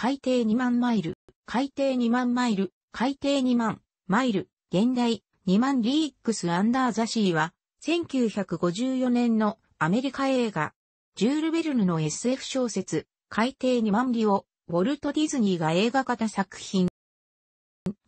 海底2万マイル、海底2万マイル、海底2万マイル、現代2万リークス・アンダー・ザ・シーは、1954年のアメリカ映画、ジュール・ベルヌの SF 小説、海底2万里を、ウォルト・ディズニーが映画化した作品。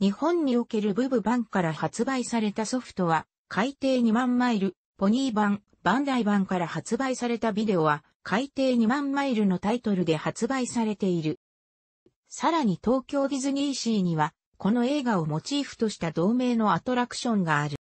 日本におけるブブ版から発売されたソフトは、海底2万マイル、ポニー版、バンダイ版から発売されたビデオは、海底2万マイルのタイトルで発売されている。さらに東京ディズニーシーには、この映画をモチーフとした同名のアトラクションがある。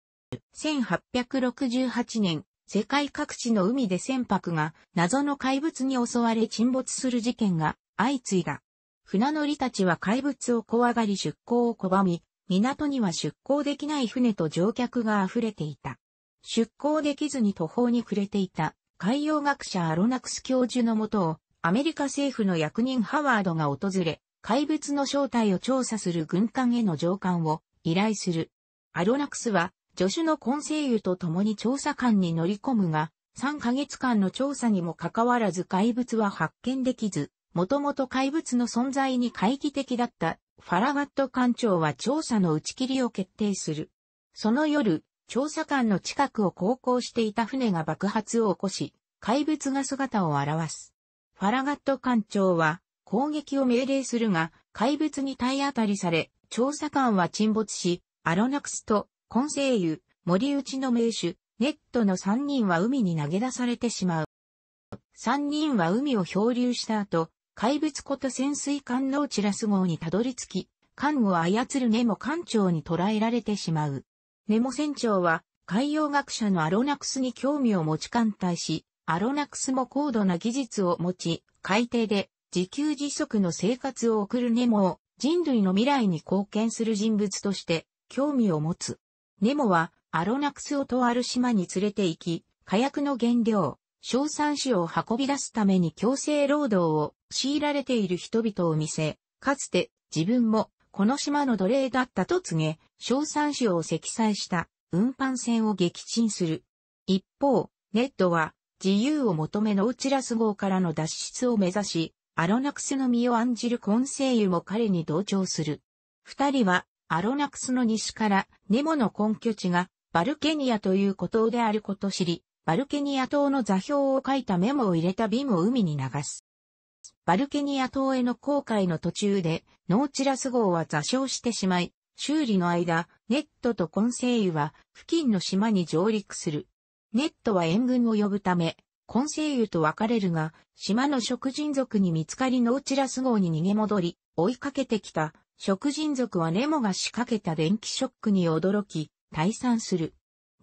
1868年、世界各地の海で船舶が謎の怪物に襲われ沈没する事件が相次いだ。船乗りたちは怪物を怖がり出港を拒み、港には出港できない船と乗客が溢れていた。出港できずに途方に暮れていた海洋学者アロナクス教授のもとをアメリカ政府の役人ハワードが訪れ、怪物の正体を調査する軍艦への上艦を依頼する。アロナクスは、助手のコンセイユと共に調査艦に乗り込むが、3ヶ月間の調査にもかかわらず怪物は発見できず、もともと怪物の存在に懐疑的だったファラガット艦長は調査の打ち切りを決定する。その夜、調査艦の近くを航行していた船が爆発を起こし、怪物が姿を現す。ファラガット艦長は攻撃を命令するが、怪物に体当たりされ、調査官は沈没し、アロナクスと、コンセイユ、森内の名手、ネットの3人は海に投げ出されてしまう。3人は海を漂流した後、怪物こと潜水艦のチラス号にたどり着き、艦を操るネモ艦長に捕らえられてしまう。ネモ船長は、海洋学者のアロナクスに興味を持ち艦隊し、アロナクスも高度な技術を持ち、海底で自給自足の生活を送るネモを人類の未来に貢献する人物として興味を持つ。ネモはアロナクスをとある島に連れて行き、火薬の原料、硝酸紙を運び出すために強制労働を強いられている人々を見せ、かつて自分もこの島の奴隷だったと告げ、硝酸紙を積載した運搬船を撃沈する。一方、ネットは自由を求めノーチラス号からの脱出を目指し、アロナクスの身を案じるコンセイユも彼に同調する。二人は、アロナクスの西からネモの根拠地がバルケニアという孤島であること知り、バルケニア島の座標を書いたメモを入れた瓶を海に流す。バルケニア島への航海の途中で、ノーチラス号は座礁してしまい、修理の間、ネットとコンセイユは付近の島に上陸する。ネットは援軍を呼ぶため、根性油と別れるが、島の食人族に見つかりノーチラス号に逃げ戻り、追いかけてきた、食人族はネモが仕掛けた電気ショックに驚き、退散する。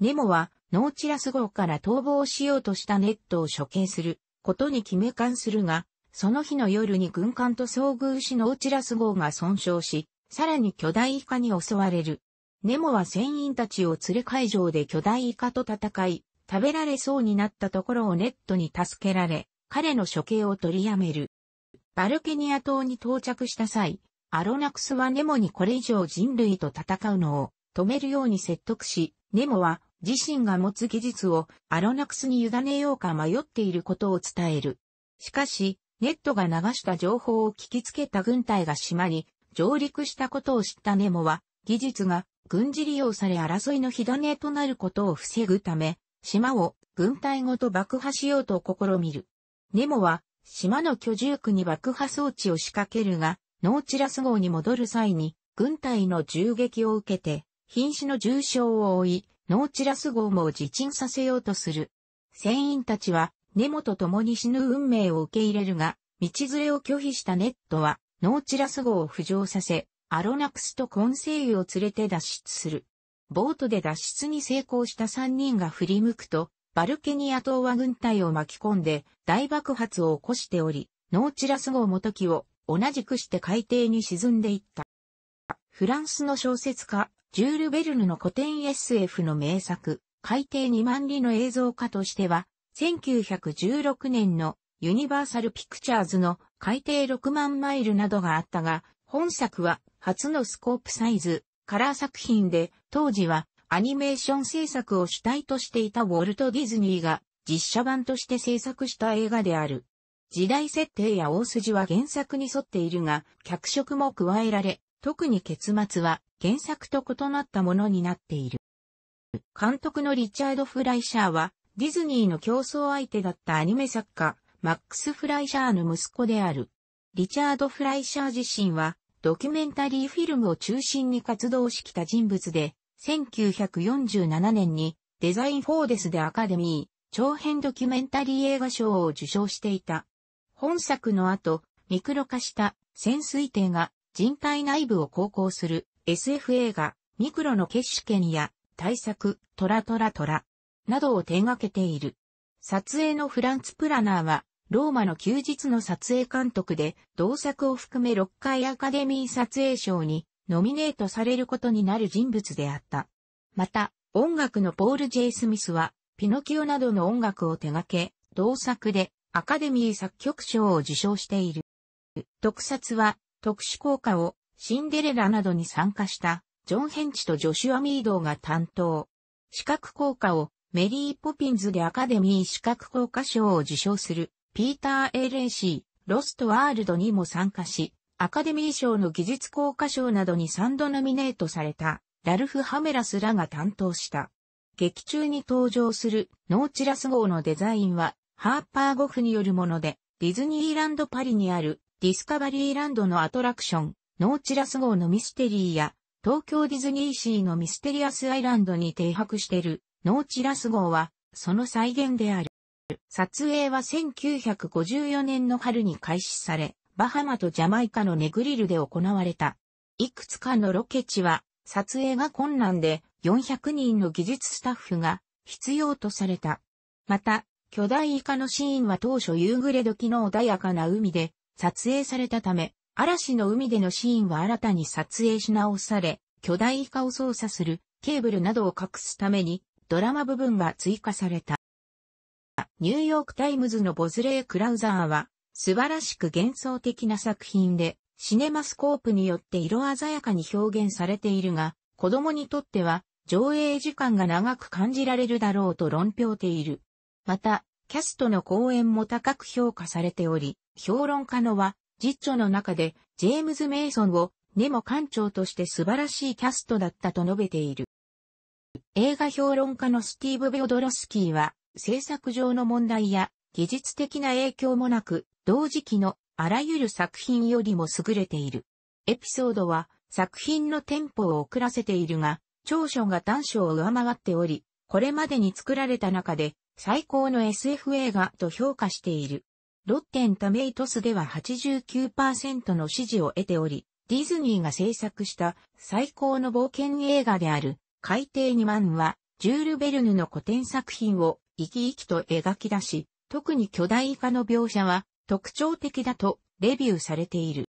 ネモは、ノーチラス号から逃亡しようとしたネットを処刑する、ことに決め感するが、その日の夜に軍艦と遭遇しノーチラス号が損傷し、さらに巨大イカに襲われる。ネモは船員たちを連れ海上で巨大イカと戦い、食べられそうになったところをネットに助けられ、彼の処刑を取りやめる。バルケニア島に到着した際、アロナクスはネモにこれ以上人類と戦うのを止めるように説得し、ネモは自身が持つ技術をアロナクスに委ねようか迷っていることを伝える。しかし、ネットが流した情報を聞きつけた軍隊が島に上陸したことを知ったネモは、技術が軍事利用され争いの火種となることを防ぐため、島を軍隊ごと爆破しようと試みる。ネモは、島の居住区に爆破装置を仕掛けるが、ノーチラス号に戻る際に、軍隊の銃撃を受けて、瀕死の重傷を負い、ノーチラス号も自沈させようとする。船員たちは、ネモと共に死ぬ運命を受け入れるが、道連れを拒否したネットは、ノーチラス号を浮上させ、アロナクスとコンセイユを連れて脱出する。ボートで脱出に成功した3人が振り向くと、バルケニア島は軍隊を巻き込んで大爆発を起こしており、ノーチラス号も時を同じくして海底に沈んでいった。フランスの小説家、ジュール・ベルヌの古典 SF の名作、海底2万里の映像化としては、1916年のユニバーサル・ピクチャーズの海底6万マイルなどがあったが、本作は初のスコープサイズ、カラー作品で、当時はアニメーション制作を主体としていたウォルト・ディズニーが実写版として制作した映画である。時代設定や大筋は原作に沿っているが、脚色も加えられ、特に結末は原作と異なったものになっている。監督のリチャード・フライシャーは、ディズニーの競争相手だったアニメ作家、マックス・フライシャーの息子である。リチャード・フライシャー自身は、ドキュメンタリーフィルムを中心に活動しきた人物で、1947年にデザインフォーデスでアカデミー長編ドキュメンタリー映画賞を受賞していた。本作の後、ミクロ化した潜水艇が人体内部を航行する SF 映画ミクロの決死権や対策トラトラトラなどを手掛けている。撮影のフランツ・プラナーはローマの休日の撮影監督で、同作を含め6回アカデミー撮影賞にノミネートされることになる人物であった。また、音楽のポール・ジェイ・スミスは、ピノキオなどの音楽を手掛け、同作でアカデミー作曲賞を受賞している。特撮は、特殊効果をシンデレラなどに参加したジョン・ヘンチとジョシュア・ミードが担当。視覚効果をメリー・ポピンズでアカデミー視覚効果賞を受賞するピーター・エレンシー、ロスト・ワールドにも参加し、アカデミー賞の技術効果賞などに3度ノミネートされた、ラルフ・ハメラスらが担当した。劇中に登場するノーチラス号のデザインは、ハーパー・ゴフによるもので、ディズニーランド・パリにあるディスカバリーランドのアトラクション、ノーチラス号のミステリーや、東京ディズニーシーのミステリアスアイランドに停泊しているノーチラス号は、その再現である。撮影は1954年の春に開始され、バハマとジャマイカのネグリルで行われた。いくつかのロケ地は、撮影が困難で400人の技術スタッフが必要とされた。また、巨大イカのシーンは当初夕暮れ時の穏やかな海で撮影されたため、嵐の海でのシーンは新たに撮影し直され、巨大イカを操作するケーブルなどを隠すためにドラマ部分が追加された。ニューヨークタイムズのボズレー・クラウザーは、素晴らしく幻想的な作品で、シネマスコープによって色鮮やかに表現されているが、子供にとっては上映時間が長く感じられるだろうと論評ている。また、キャストの講演も高く評価されており、評論家のは、実著の中で、ジェームズ・メイソンを、ネモ館長として素晴らしいキャストだったと述べている。映画評論家のスティーブ・ビョドロスキーは、制作上の問題や技術的な影響もなく、同時期のあらゆる作品よりも優れている。エピソードは作品のテンポを遅らせているが、長所が短所を上回っており、これまでに作られた中で最高の SF 映画と評価している。ロッテンタメイトスでは89%の支持を得ており、ディズニーが制作した最高の冒険映画である海底2万は、ジュール・ベルヌの古典作品を生き生きと描き出し、特に巨大化の描写は特徴的だとレビューされている。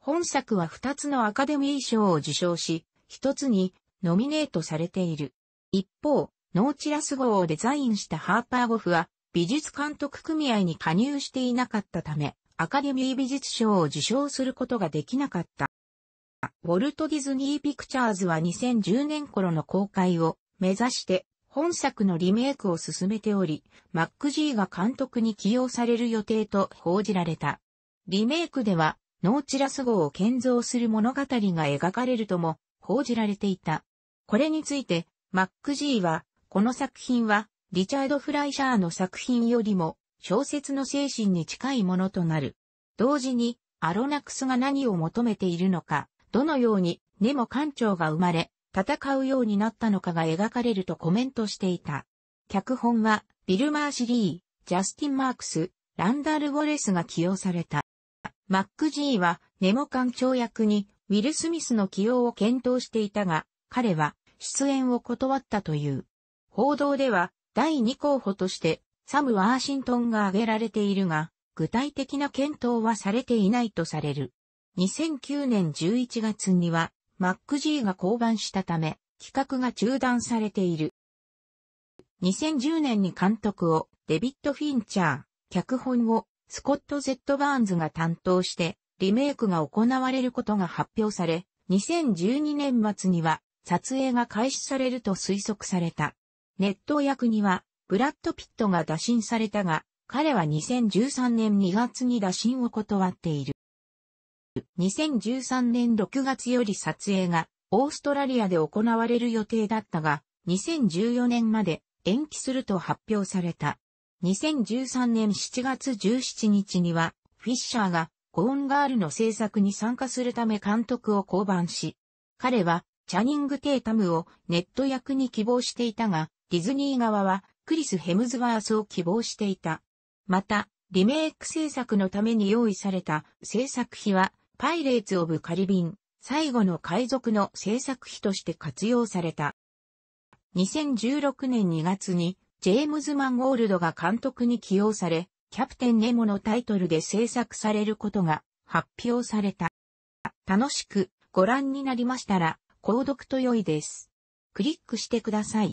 本作は2つのアカデミー賞を受賞し、1つにノミネートされている。一方、ノーチラス号をデザインしたハーパーゴフは美術監督組合に加入していなかったため、アカデミー美術賞を受賞することができなかった。ウォルト・ディズニー・ピクチャーズは2010年頃の公開を目指して本作のリメイクを進めており、マックジーが監督に起用される予定と報じられた。リメイクでは、ノーチラス号を建造する物語が描かれるとも報じられていた。これについて、マックジーは、この作品は、リチャード・フライシャーの作品よりも、小説の精神に近いものとなる。同時に、アロナクスが何を求めているのか、どのようにネモ艦長が生まれ、戦うようになったのかが描かれるとコメントしていた。脚本は、ビル・マーシリー、ジャスティン・マークス、ランダル・ウォレスが起用された。マック・ジーは、ネモ艦長役に、ウィル・スミスの起用を検討していたが、彼は、出演を断ったという。報道では、第2候補として、サム・ワーシントンが挙げられているが、具体的な検討はされていないとされる。2009年11月には、マック G が降板したため、企画が中断されている。2010年に監督をデビッド・フィンチャー、脚本をスコット・ゼット・バーンズが担当してリメイクが行われることが発表され、2012年末には撮影が開始されると推測された。ネット役にはブラッド・ピットが打診されたが、彼は2013年2月に打診を断っている。2013年6月より撮影がオーストラリアで行われる予定だったが、2014年まで延期すると発表された。2013年7月17日には、フィッシャーがゴーンガールの制作に参加するため監督を降板し、彼はチャニング・テイタムをネット役に希望していたが、ディズニー側はクリス・ヘムズワースを希望していた。また、リメイク制作のために用意された制作費はパイレーツ・オブ・カリビン、最後の海賊の制作費として活用された。2016年2月に、ジェームズ・マンゴールドが監督に起用され、キャプテン・ネモのタイトルで制作されることが発表された。楽しくご覧になりましたら、購読と良いです。クリックしてください。